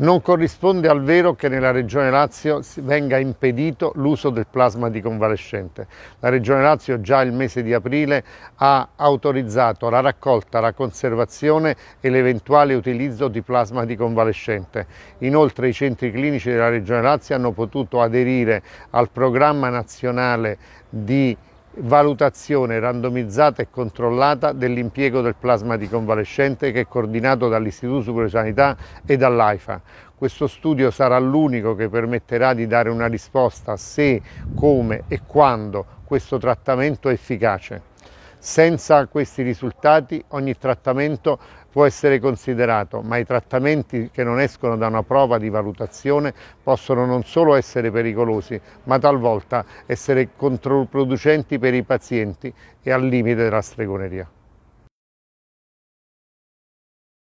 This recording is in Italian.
Non corrisponde al vero che nella Regione Lazio venga impedito l'uso del plasma di convalescente. La Regione Lazio già il mese di aprile ha autorizzato la raccolta, la conservazione e l'eventuale utilizzo di plasma di convalescente. Inoltre i centri clinici della Regione Lazio hanno potuto aderire al programma nazionale di valutazione randomizzata e controllata dell'impiego del plasma di convalescente che è coordinato dall'Istituto Superiore di Sanità e dall'AIFA. Questo studio sarà l'unico che permetterà di dare una risposta se, come e quando questo trattamento è efficace. Senza questi risultati ogni trattamento può essere considerato, ma i trattamenti che non escono da una prova di valutazione possono non solo essere pericolosi, ma talvolta essere controproducenti per i pazienti e al limite della stregoneria.